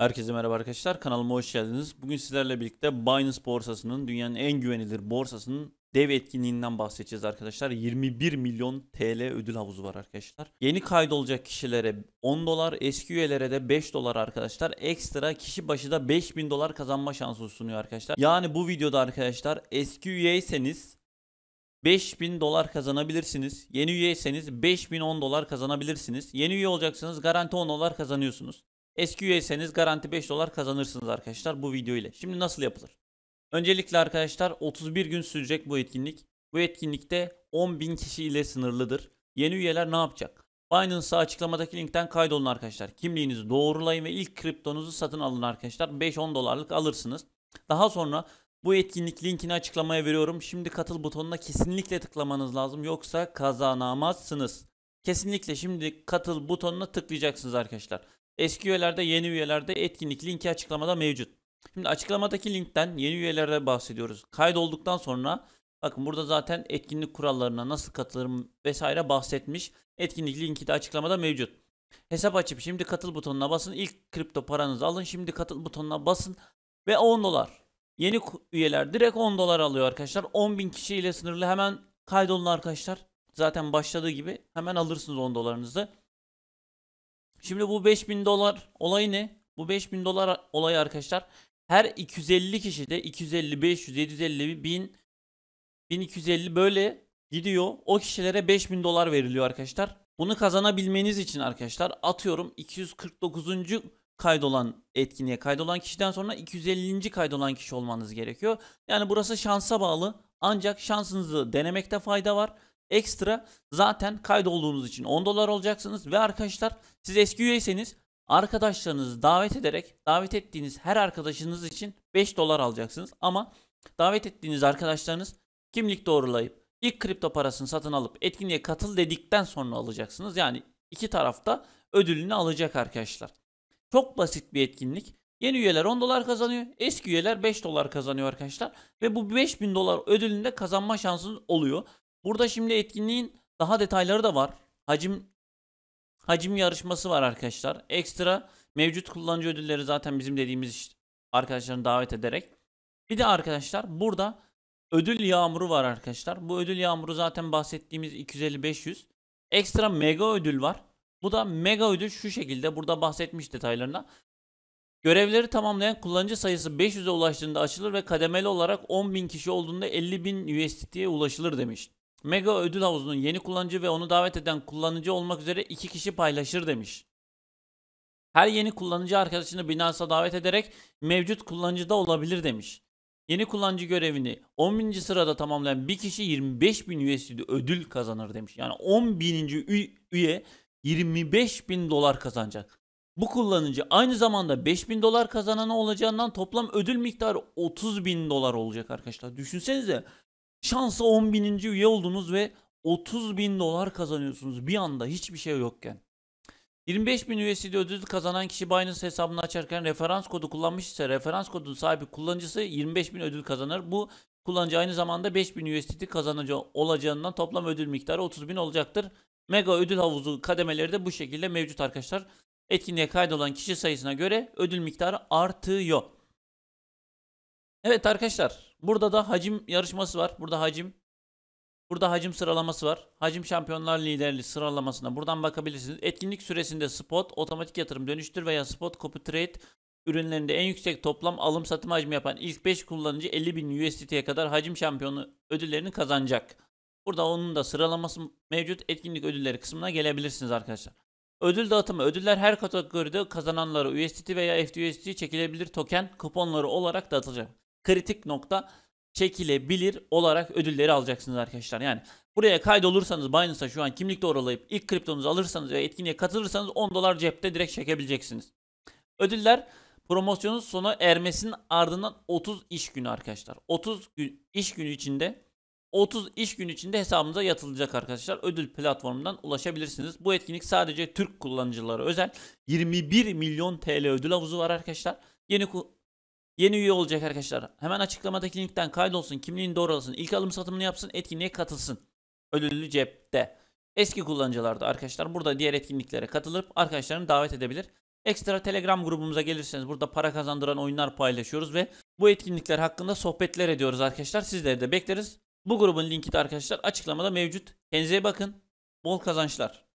Herkese merhaba arkadaşlar. Kanalıma hoş geldiniz. Bugün sizlerle birlikte Binance borsasının dünyanın en güvenilir borsasının dev etkinliğinden bahsedeceğiz arkadaşlar. 21 milyon TL ödül havuzu var arkadaşlar. Yeni kaydolacak kişilere 10 dolar, eski üyelere de 5 dolar arkadaşlar. Ekstra kişi başı da 5000 dolar kazanma şansı sunuyor arkadaşlar. Yani bu videoda arkadaşlar eski üyeyseniz 5000 dolar kazanabilirsiniz. Yeni üyeyseniz 5010 dolar kazanabilirsiniz. Yeni üye olacaksınız garanti 10 dolar kazanıyorsunuz. Eski üyeyseniz garanti 5 dolar kazanırsınız arkadaşlar bu video ile. Şimdi nasıl yapılır? Öncelikle arkadaşlar 31 gün sürecek bu etkinlik. Bu etkinlikte 10.000 kişi ile sınırlıdır. Yeni üyeler ne yapacak? Binance'a açıklamadaki linkten kaydolun arkadaşlar. Kimliğinizi doğrulayın ve ilk kriptonuzu satın alın arkadaşlar. 5-10 dolarlık alırsınız. Daha sonra bu etkinlik linkini açıklamaya veriyorum. Şimdi katıl butonuna kesinlikle tıklamanız lazım. Yoksa kazanamazsınız. Kesinlikle şimdi katıl butonuna tıklayacaksınız arkadaşlar. Eski üyelerde, yeni üyelerde etkinlik linki açıklamada mevcut. Şimdi açıklamadaki linkten yeni üyelere bahsediyoruz. Kaydolduktan sonra bakın burada zaten etkinlik kurallarına nasıl katılırım vesaire bahsetmiş. Etkinlik linki de açıklamada mevcut. Hesap açıp şimdi katıl butonuna basın. İlk kripto paranızı alın. Şimdi katıl butonuna basın ve 10 dolar. Yeni üyeler direkt 10 dolar alıyor arkadaşlar. 10.000 kişiyle sınırlı hemen kaydolun arkadaşlar. Zaten başladığı gibi hemen alırsınız 10 dolarınızı. Şimdi bu 5000 dolar olayı ne? Bu 5000 dolar olayı arkadaşlar. Her 250 kişide 250, 500, 750, 1000, 1250 böyle gidiyor. O kişilere 5000 dolar veriliyor arkadaşlar. Bunu kazanabilmeniz için arkadaşlar atıyorum 249. kaydolan etkinliğe kaydolan kişiden sonra 250. kaydolan kişi olmanız gerekiyor. Yani burası şansa bağlı. Ancak şansınızı denemekte fayda var ekstra zaten kaydolduğunuz için 10 dolar olacaksınız. Ve arkadaşlar siz eski üyeseniz arkadaşlarınızı davet ederek davet ettiğiniz her arkadaşınız için 5 dolar alacaksınız. Ama davet ettiğiniz arkadaşlarınız kimlik doğrulayıp ilk kripto parasını satın alıp etkinliğe katıl dedikten sonra alacaksınız. Yani iki tarafta ödülünü alacak arkadaşlar. Çok basit bir etkinlik. Yeni üyeler 10 dolar kazanıyor. Eski üyeler 5 dolar kazanıyor arkadaşlar. Ve bu 5000 dolar ödülünde kazanma şansınız oluyor. Burada şimdi etkinliğin daha detayları da var. Hacim hacim yarışması var arkadaşlar. Ekstra mevcut kullanıcı ödülleri zaten bizim dediğimiz işte arkadaşlarını davet ederek. Bir de arkadaşlar burada ödül yağmuru var arkadaşlar. Bu ödül yağmuru zaten bahsettiğimiz 250-500. Ekstra mega ödül var. Bu da mega ödül şu şekilde. Burada bahsetmiş detaylarına. Görevleri tamamlayan kullanıcı sayısı 500'e ulaştığında açılır ve kademeli olarak 10.000 kişi olduğunda 50.000 USDT'ye ulaşılır demiş. Mega ödül havuzunun yeni kullanıcı ve onu davet eden kullanıcı olmak üzere iki kişi paylaşır demiş. Her yeni kullanıcı arkadaşını Binance'a davet ederek mevcut kullanıcı da olabilir demiş. Yeni kullanıcı görevini 10.000. sırada tamamlayan bir kişi 25.000 USD ödül kazanır demiş. Yani 10.000. üye 25.000 dolar kazanacak. Bu kullanıcı aynı zamanda 5.000 dolar kazananı olacağından toplam ödül miktarı 30.000 dolar olacak arkadaşlar. Düşünsenize Şansa 10 bininci üye oldunuz ve 30 bin dolar kazanıyorsunuz bir anda hiçbir şey yokken. 25 bin üyesiyle ödül kazanan kişi Binance hesabını açarken referans kodu kullanmış ise referans kodunun sahibi kullanıcısı 25 bin ödül kazanır. Bu kullanıcı aynı zamanda bin USDT kazanıcı olacağından toplam ödül miktarı 30 bin olacaktır. Mega ödül havuzu kademeleri de bu şekilde mevcut arkadaşlar. Etkinliğe kaydolan kişi sayısına göre ödül miktarı artıyor. Evet arkadaşlar Burada da hacim yarışması var. Burada hacim. Burada hacim sıralaması var. Hacim Şampiyonlar Liderliği sıralamasına buradan bakabilirsiniz. Etkinlik süresinde spot, otomatik yatırım dönüştür veya spot copy trade ürünlerinde en yüksek toplam alım satım hacmi yapan ilk 5 kullanıcı 50.000 USDT'ye kadar hacim şampiyonu ödüllerini kazanacak. Burada onun da sıralaması mevcut etkinlik ödülleri kısmına gelebilirsiniz arkadaşlar. Ödül dağıtımı ödüller her kategoride kazananlara USDT veya FTUSD çekilebilir token kuponları olarak dağıtılacak kritik nokta çekilebilir olarak ödülleri alacaksınız arkadaşlar. Yani buraya kaydolursanız Binance'a şu an kimlik doğrulayıp ilk kriptonuzu alırsanız ve etkinliğe katılırsanız 10 dolar cepte direkt çekebileceksiniz. Ödüller promosyonun sona ermesinin ardından 30 iş günü arkadaşlar. 30 gün, iş günü içinde 30 iş günü içinde hesabınıza yatılacak arkadaşlar. Ödül platformundan ulaşabilirsiniz. Bu etkinlik sadece Türk kullanıcılara özel. 21 milyon TL ödül havuzu var arkadaşlar. Yeni Yeni üye olacak arkadaşlar. Hemen açıklamadaki linkten kaydolsun, kimliğini doğrulasın, ilk alım satımını yapsın, etkinliğe katılsın. Ödüllü cepte. Eski kullanıcılar da arkadaşlar burada diğer etkinliklere katılıp arkadaşlarını davet edebilir. Ekstra Telegram grubumuza gelirseniz burada para kazandıran oyunlar paylaşıyoruz ve bu etkinlikler hakkında sohbetler ediyoruz arkadaşlar. Sizleri de bekleriz. Bu grubun linki de arkadaşlar açıklamada mevcut. Kendinize bakın. Bol kazançlar.